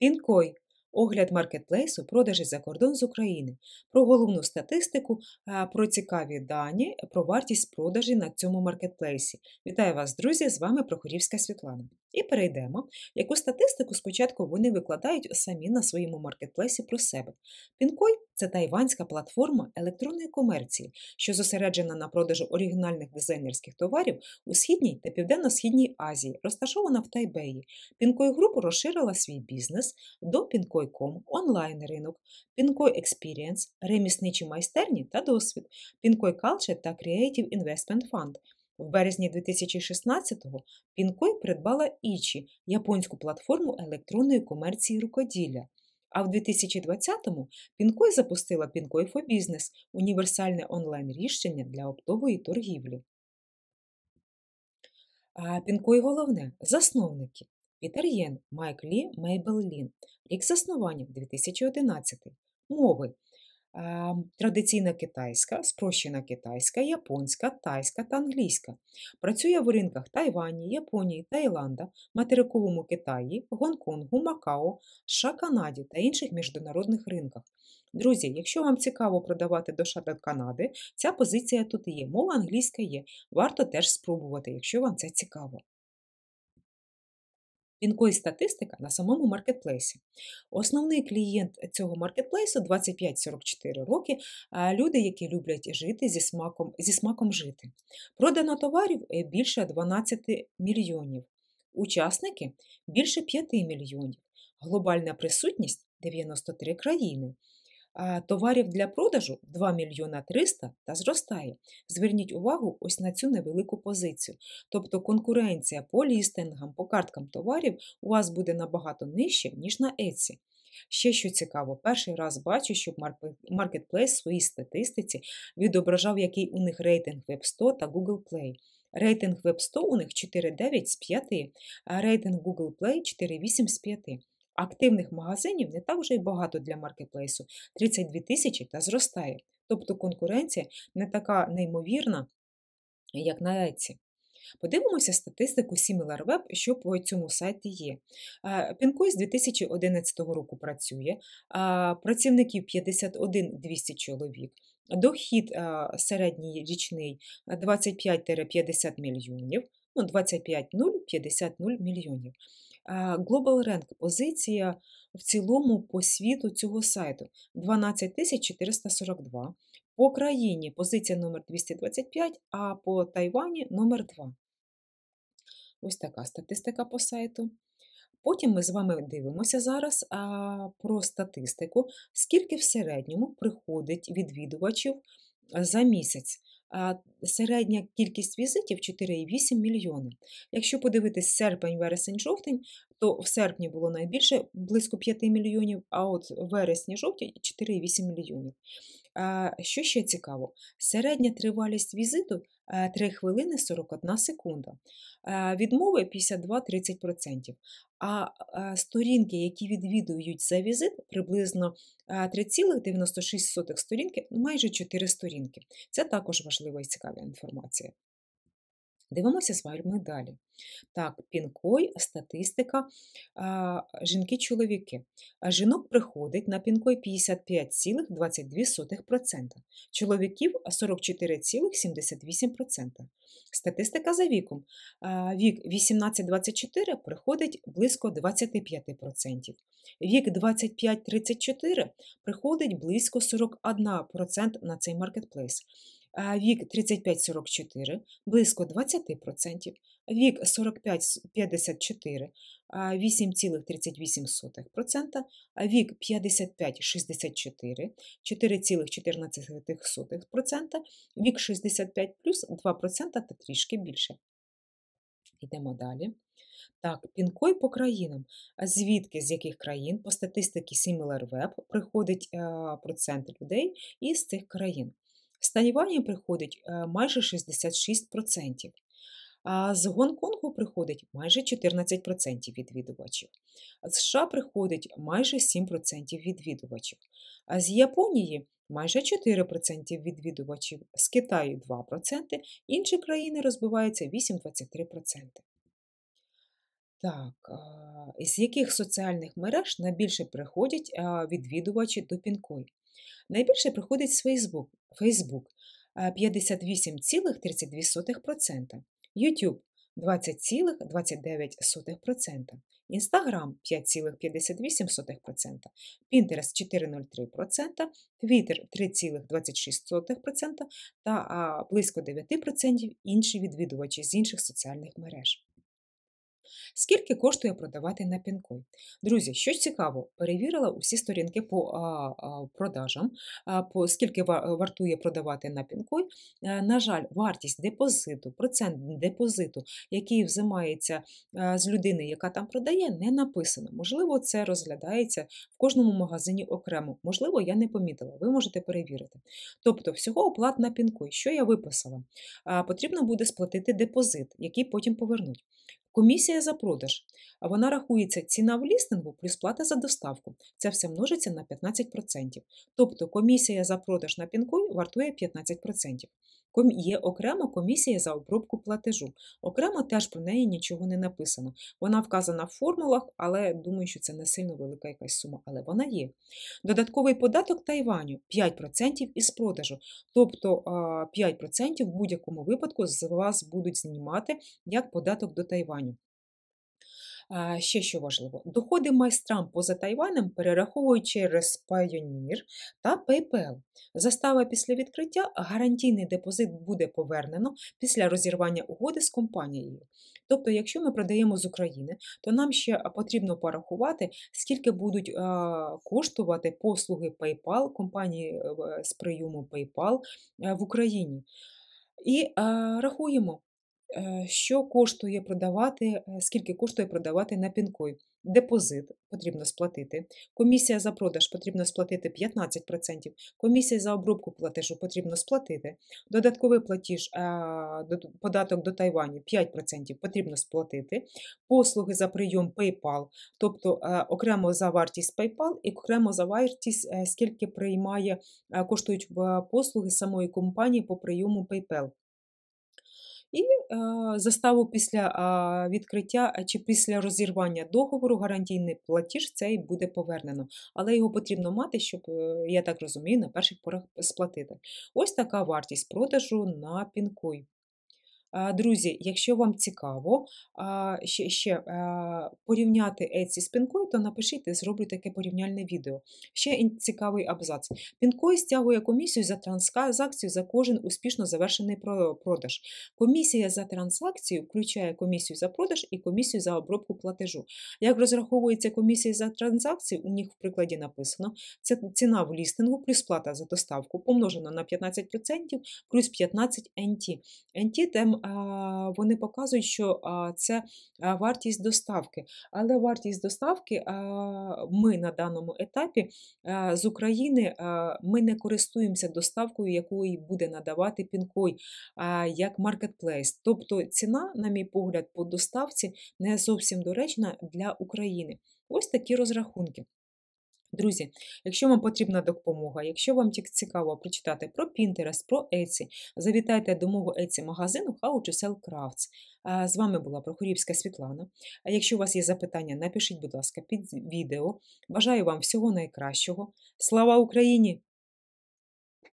Інкой огляд маркетплейсу, продажі за кордон з України, про головну статистику, про цікаві дані, про вартість продажі на цьому маркетплейсі. Вітаю вас, друзі! З вами Прохорівська Світлана. І перейдемо, яку статистику спочатку вони викладають самі на своєму маркетплейсі про себе. Пінкой це тайванська платформа електронної комерції, що зосереджена на продажу оригінальних дизайнерських товарів у східній та південно-східній Азії, розташована в Тайбеї. Пінкой груп розширила свій бізнес до Пінкой.com, онлайн-ринок, Пінкой Експірієнс, ремісничі майстерні та досвід, Пінкой Culture та Creative Investment Fund – в березні 2016-го Пінкой придбала Ічі японську платформу електронної комерції рукоділля. А в 2020-му Пінкой запустила Пінкой for Business – універсальне онлайн-рішення для оптової торгівлі. А Пінкой головне засновники Пітер Єн, Майк Лі, Мейбл Лін. Рік заснування 2011. Мови Традиційна китайська, спрощена китайська, японська, тайська та англійська. Працює в ринках Тайвані, Японії, Таїланда, материковому Китаї, Гонконгу, Макао, США, Канаді та інших міжнародних ринках. Друзі, якщо вам цікаво продавати до США Канади, ця позиція тут є. Мова англійська є. Варто теж спробувати, якщо вам це цікаво. Інкої статистика на самому маркетплейсі. Основний клієнт цього маркетплейсу 25-44 роки, люди, які люблять жити зі смаком зі смаком жити. Продано товарів е, більше 12 мільйонів, учасники більше 5 мільйонів, глобальна присутність 93 країни товарів для продажу 2 мільйона 300 та зростає. Зверніть увагу ось на цю невелику позицію. Тобто конкуренція по лістингам, по карткам товарів у вас буде набагато нижче, ніж на Etsy. Ще що цікаво, перший раз бачу, щоб маркетплейс в своїй статистиці відображав, який у них рейтинг Web 100 та Google Play. Рейтинг Web 100 у них 4,9 з 5, а рейтинг Google Play 4,8 з 5. Активних магазинів не так вже й багато для маркетплейсу 32 тисячі та зростає. Тобто конкуренція не така неймовірна, як на Еці. Подивимося статистику SimilarWeb, що по цьому сайті є. Пінкой з 2011 року працює, працівників 51 200 чоловік, дохід середній річний 25-50 мільйонів, ну 25 0 50 0 мільйонів. Global Rank позиція в цілому по світу цього сайту 12442. По країні позиція номер 225, а по Тайвані номер 2. Ось така статистика по сайту. Потім ми з вами дивимося зараз а, про статистику, скільки в середньому приходить відвідувачів за місяць. Середня кількість візитів 4,8 мільйони. Якщо подивитись серпень, вересень, жовтень, то в серпні було найбільше близько 5 мільйонів, а от вересні-жовтні 4,8 мільйонів. Що ще цікаво, середня тривалість візиту 3 е, хвилини 41 секунда, е, відмови 52-30%. А е, сторінки, які відвідують за візит, приблизно 3,96 сторінки, ну, майже 4 сторінки. Це також важлива і цікава інформація. Дивимося з вами далі. Так, пінкой, статистика жінки-чоловіки. Жінок приходить на пінкой 55,22%, чоловіків 44,78%. Статистика за віком. Вік 18-24 приходить близько 25%. Вік 25-34 приходить близько 41% на цей маркетплейс вік 35-44 близько 20%, вік 45-54 8,38%, вік 55-64 4,14%, вік 65 плюс 2% та трішки більше. Йдемо далі. Так, пінкой по країнам, звідки з яких країн по статистиці SimilarWeb приходить процент людей із цих країн. З Тайваню приходить е, майже 66%, а з Гонконгу приходить майже 14% відвідувачів, з США приходить майже 7% відвідувачів, а з Японії майже 4% відвідувачів, з Китаю 2%, інші країни розбиваються 8-23%. Так, з яких соціальних мереж найбільше приходять відвідувачі до Пінкою? Найбільше приходить з Facebook, Facebook 58,32%, е, YouTube 20,29%, Instagram 5,58%, Pinterest 4,03%, Twitter 3,26% та близько 9% інші відвідувачі з інших соціальних мереж. Скільки коштує продавати на пінкой? Друзі, що цікаво, перевірила усі сторінки по продажам, по скільки вартує продавати на пінкой. Е, на жаль, вартість депозиту, процент депозиту, який взимається е, з людини, яка там продає, не написано. Можливо, це розглядається в кожному магазині окремо. Можливо, я не помітила, ви можете перевірити. Тобто, всього оплат на пінкой, що я виписала, е, потрібно буде сплатити депозит, який потім повернуть. Комісія за продаж. Вона рахується ціна в лістингу плюс плата за доставку. Це все множиться на 15%. Тобто комісія за продаж на пінкой вартує 15%. Є окрема комісія за обробку платежу. Окремо теж про неї нічого не написано. Вона вказана в формулах, але думаю, що це не сильно велика якась сума, але вона є. Додатковий податок Тайваню 5% із продажу. Тобто 5% в будь-якому випадку з вас будуть знімати як податок до Тайваню. Ще що важливо, доходи майстрам поза Тайванем перераховують через Payoneer та PayPal. Застава після відкриття гарантійний депозит буде повернено після розірвання угоди з компанією. Тобто, якщо ми продаємо з України, то нам ще потрібно порахувати, скільки будуть коштувати послуги PayPal компанії е, з прийому PayPal е, в Україні. І рахуємо що э, коштує продавати, э, скільки коштує продавати на пінкой. Депозит потрібно сплатити. Комісія за продаж потрібно сплатити 15%. Комісія за обробку платежу потрібно сплатити. Додатковий платіж, податок до Тайваню 5% потрібно сплатити. Послуги за прийом PayPal, тобто окремо за вартість PayPal і окремо за вартість, скільки приймає коштують послуги самої компанії по прийому PayPal. І е, заставу після відкриття чи після розірвання договору гарантійний платіж цей буде повернено. Але його потрібно мати, щоб, е, я так розумію, на перших порах сплатити. Ось така вартість продажу на пінкуй. Друзі, якщо вам цікаво ще ще порівняти Etsy з пінкою, то напишіть, зроблю таке порівняльне відео. Ще цікавий абзац. Пінкой стягує комісію за транзакцію за кожен успішно завершений продаж. Комісія за транзакцію включає комісію за продаж і комісію за обробку платежу. Як розраховується комісія за транзакцію, у них в прикладі написано: це ціна в лістингу плюс плата за доставку помножена на 15%, плюс 15 NT. NT – вони показують, що це вартість доставки. Але вартість доставки ми на даному етапі з України ми не користуємося доставкою, якої буде надавати Пінкой як маркетплейс. Тобто ціна, на мій погляд, по доставці не зовсім доречна для України. Ось такі розрахунки. Друзі, якщо вам потрібна допомога, якщо вам цікаво прочитати про Pinterest, про Etsy, завітайте до мого Etsy магазину How to Sell Crafts. З вами була Прохорівська Світлана. Якщо у вас є запитання, напишіть, будь ласка, під відео. Бажаю вам всього найкращого. Слава Україні!